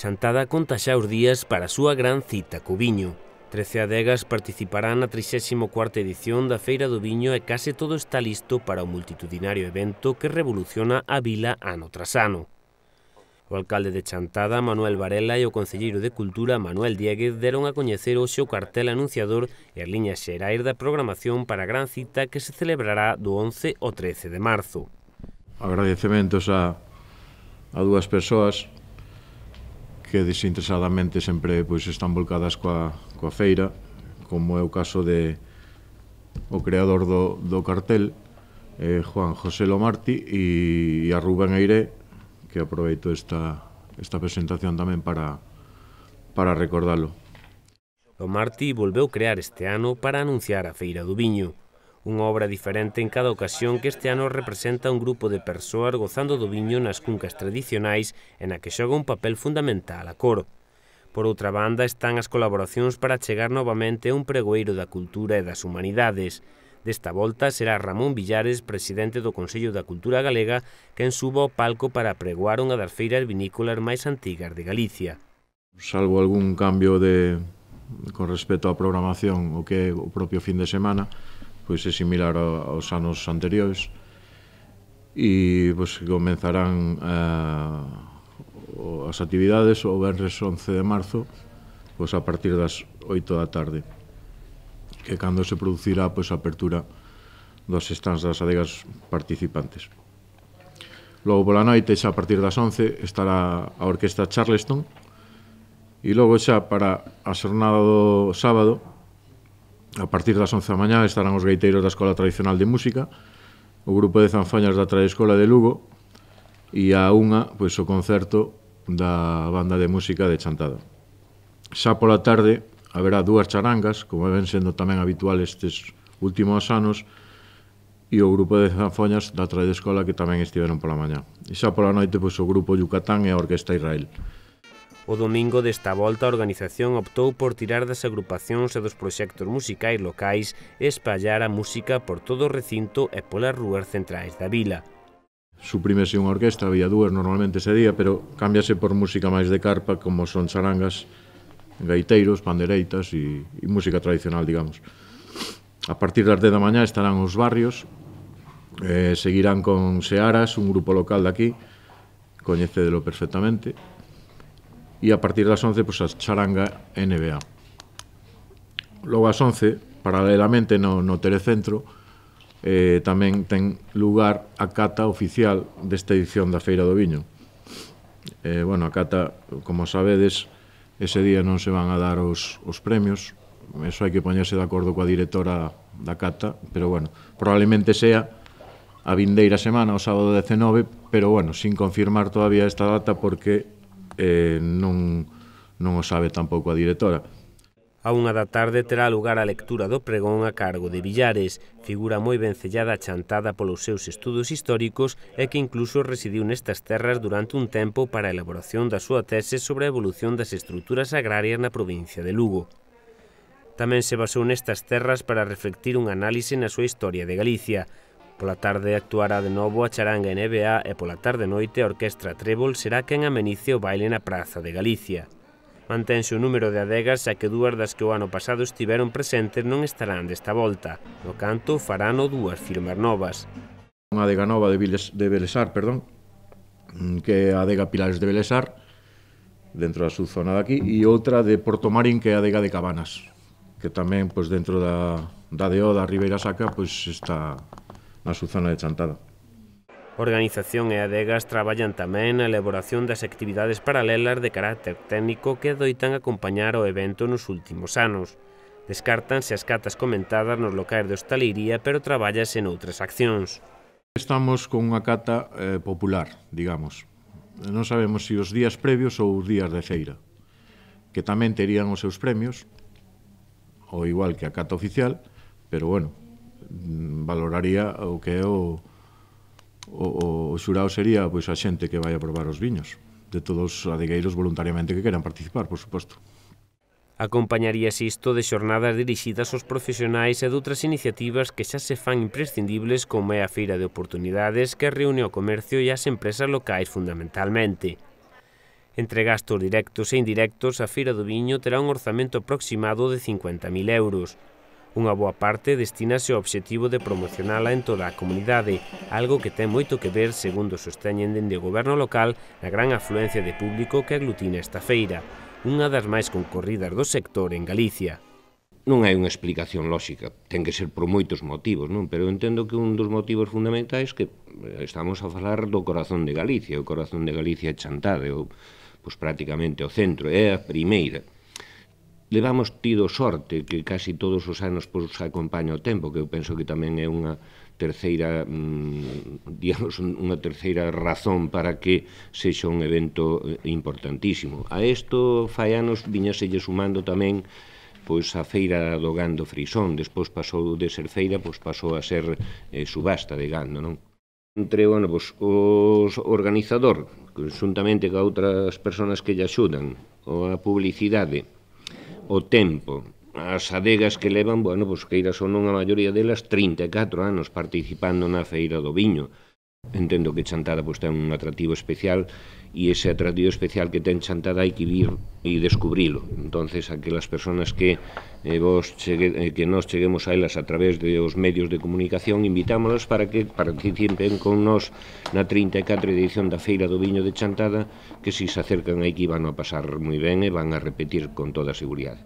Xantada conta xa os días para a súa gran cita co viño. 13 adegas participarán na 34ª edición da Feira do Viño e case todo está listo para o multitudinario evento que revoluciona a vila ano tras ano. O alcalde de Chantada, Manuel Varela, e o concelleiro de Cultura, Manuel Dieguez, deron a coñecer hoxe o cartel anunciador e as liñas xerais da programación para a gran cita que se celebrará do 11 ao 13 de marzo. Agradecementos a, a dúas persoas que desinteresadamente sempre pois, están volcadas coa, coa feira, como é o caso de o creador do, do cartel, eh, Juan José Lomarti, e, e a Rubén Eire, que aproveito esta, esta presentación tamén para, para recordalo. Lomarti volveu crear este ano para anunciar a Feira do Viño. Unha obra diferente en cada ocasión que este ano representa un grupo de persoas gozando do viño nas cuncas tradicionais e na que xoga un papel fundamental a cor. Por outra banda están as colaboracións para chegar novamente a un pregoeiro da cultura e das humanidades. Desta volta será Ramón Villares, presidente do Consello da Cultura Galega, quen suba ao palco para pregoar unha das feiras vinícolas máis antigas de Galicia. Salvo algún cambio de con respecto á programación o que é o propio fin de semana, pois é similar aos anos anteriores e pois, comenzarán eh, as actividades o venres 11 de marzo pois, a partir das 8 da tarde que cando se producirá pois, a apertura dos estans das adegas participantes. Logo pola noite, xa a partir das 11, estará a Orquesta Charleston e logo xa para a xornada do sábado A partir das 11 da mañá estarán os gaiteiros da Escola Tradicional de Música, o grupo de zanfañas da Traescola de Lugo e a unha pois, o concerto da banda de música de Chantada. Xa pola tarde haberá dúas charangas, como ven sendo tamén habitual estes últimos anos, e o grupo de zanfoñas da Traescola que tamén estiveron pola mañá. E xa pola noite pois, o grupo Yucatán e a Orquesta Israel. O domingo desta volta a organización optou por tirar das agrupacións e dos proxectos musicais locais e espallar a música por todo o recinto e polas rúas centrais da vila suprímese unha orquesta, había dúas normalmente ese día, pero cámbiase por música máis de carpa, como son charangas, gaiteiros, pandereitas e, e música tradicional, digamos. A partir das 10 da mañá estarán os barrios, eh, seguirán con Searas, un grupo local daqui, coñecedelo perfectamente, e a partir das 11 pois, a charanga NBA. Logo ás 11, paralelamente no, no Telecentro, eh, tamén ten lugar a cata oficial desta edición da Feira do Viño. Eh, bueno, a cata, como sabedes, ese día non se van a dar os, os premios, eso hai que poñerse de acordo coa directora da cata, pero bueno, probablemente sea a vindeira semana, o sábado 19, pero bueno, sin confirmar todavía esta data porque eh, non, non o sabe tampouco a directora. A unha da tarde terá lugar a lectura do pregón a cargo de Villares, figura moi vencellada chantada polos seus estudos históricos e que incluso residiu nestas terras durante un tempo para a elaboración da súa tese sobre a evolución das estruturas agrarias na provincia de Lugo. Tamén se basou nestas terras para reflectir un análise na súa historia de Galicia, Pola tarde actuará de novo a charanga NBA e pola tarde noite a Orquestra Trébol será quen amenice o baile na Praza de Galicia. Manténse o número de adegas a que dúas das que o ano pasado estiveron presentes non estarán desta volta. No canto farán o dúas firmas novas. Unha adega nova de, Viles, de Belesar, perdón, que é a adega Pilares de Belesar, dentro da subzona de aquí, e outra de Porto Marín, que é a adega de Cabanas, que tamén pois, dentro da, da DO da Ribeira Saca pois, está na zona de Chantada. Organización e adegas traballan tamén na elaboración das actividades paralelas de carácter técnico que doitan acompañar o evento nos últimos anos. Descartanse as catas comentadas nos locais de hostalería, pero traballase noutras accións. Estamos con unha cata eh, popular, digamos. Non sabemos se os días previos ou os días de feira, que tamén terían os seus premios, ou igual que a cata oficial, pero bueno, Mm, valoraría o que é o, o, o xurado sería pois a xente que vai a probar os viños de todos os adegueiros voluntariamente que queran participar, por suposto. Acompañaríase isto de xornadas dirixidas aos profesionais e de outras iniciativas que xa se fan imprescindibles como é a Feira de Oportunidades que reúne o comercio e as empresas locais fundamentalmente. Entre gastos directos e indirectos, a Feira do Viño terá un orzamento aproximado de 50.000 euros, Unha boa parte destínase ao obxectivo de promocionala en toda a comunidade, algo que ten moito que ver, segundo sosteñen dende o goberno local, na gran afluencia de público que aglutina esta feira, unha das máis concorridas do sector en Galicia. Non hai unha explicación lóxica, ten que ser por moitos motivos, non? pero entendo que un dos motivos fundamentais que eh, estamos a falar do corazón de Galicia, o corazón de Galicia é Chantade, ou pois, prácticamente o centro, é a primeira levamos tido sorte que casi todos os anos pois, acompaña o tempo, que eu penso que tamén é unha terceira, mm, digamos, unha terceira razón para que sexa un evento eh, importantísimo. A isto fai anos viñaselle sumando tamén pois a feira do gando Frisón, despois pasou de ser feira, pois pasou a ser eh, subasta de gando, non? Entre, bueno, pois, os organizador, conjuntamente ca outras persoas que lle axudan, ou a publicidade, o tempo. As adegas que levan, bueno, pues pois queiras ou non a maioría delas 34 anos participando na feira do viño Entendo que Chantada pues, pois, ten un atractivo especial e ese atractivo especial que ten Chantada hai que vir e descubrilo. entonces aquelas persoas que eh, vos chegue, eh, que nós cheguemos a elas a través dos medios de comunicación, invitámoslas para que participen con nós na 34 edición da Feira do Viño de Chantada, que se se acercan aquí van a pasar moi ben e van a repetir con toda a seguridade.